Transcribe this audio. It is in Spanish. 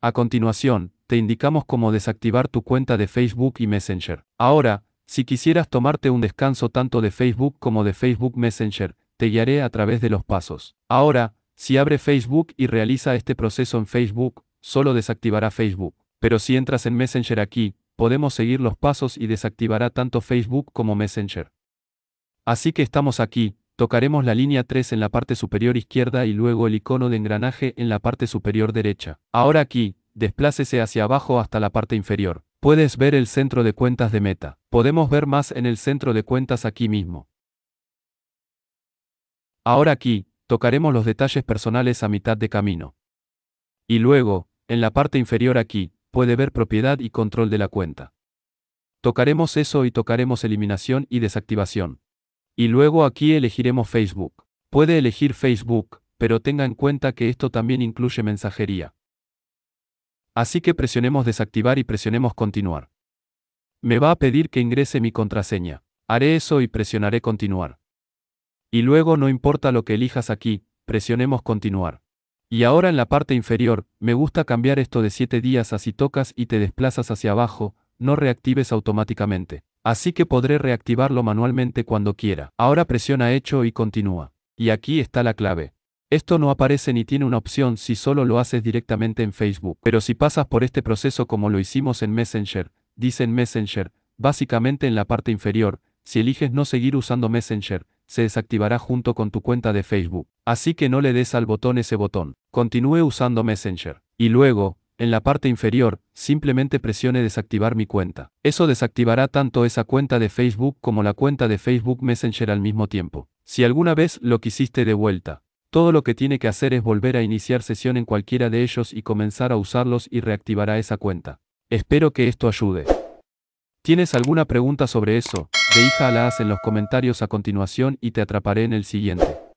A continuación, te indicamos cómo desactivar tu cuenta de Facebook y Messenger. Ahora, si quisieras tomarte un descanso tanto de Facebook como de Facebook Messenger, te guiaré a través de los pasos. Ahora, si abre Facebook y realiza este proceso en Facebook, solo desactivará Facebook. Pero si entras en Messenger aquí, podemos seguir los pasos y desactivará tanto Facebook como Messenger. Así que estamos aquí, Tocaremos la línea 3 en la parte superior izquierda y luego el icono de engranaje en la parte superior derecha. Ahora aquí, desplácese hacia abajo hasta la parte inferior. Puedes ver el centro de cuentas de meta. Podemos ver más en el centro de cuentas aquí mismo. Ahora aquí, tocaremos los detalles personales a mitad de camino. Y luego, en la parte inferior aquí, puede ver propiedad y control de la cuenta. Tocaremos eso y tocaremos eliminación y desactivación. Y luego aquí elegiremos Facebook. Puede elegir Facebook, pero tenga en cuenta que esto también incluye mensajería. Así que presionemos desactivar y presionemos continuar. Me va a pedir que ingrese mi contraseña. Haré eso y presionaré continuar. Y luego no importa lo que elijas aquí, presionemos continuar. Y ahora en la parte inferior, me gusta cambiar esto de 7 días a si tocas y te desplazas hacia abajo, no reactives automáticamente así que podré reactivarlo manualmente cuando quiera. Ahora presiona hecho y continúa. Y aquí está la clave. Esto no aparece ni tiene una opción si solo lo haces directamente en Facebook, pero si pasas por este proceso como lo hicimos en Messenger, dice en Messenger, básicamente en la parte inferior, si eliges no seguir usando Messenger, se desactivará junto con tu cuenta de Facebook. Así que no le des al botón ese botón. Continúe usando Messenger. Y luego, en la parte inferior, simplemente presione desactivar mi cuenta. Eso desactivará tanto esa cuenta de Facebook como la cuenta de Facebook Messenger al mismo tiempo. Si alguna vez lo quisiste de vuelta, todo lo que tiene que hacer es volver a iniciar sesión en cualquiera de ellos y comenzar a usarlos y reactivará esa cuenta. Espero que esto ayude. ¿Tienes alguna pregunta sobre eso? haz en los comentarios a continuación y te atraparé en el siguiente.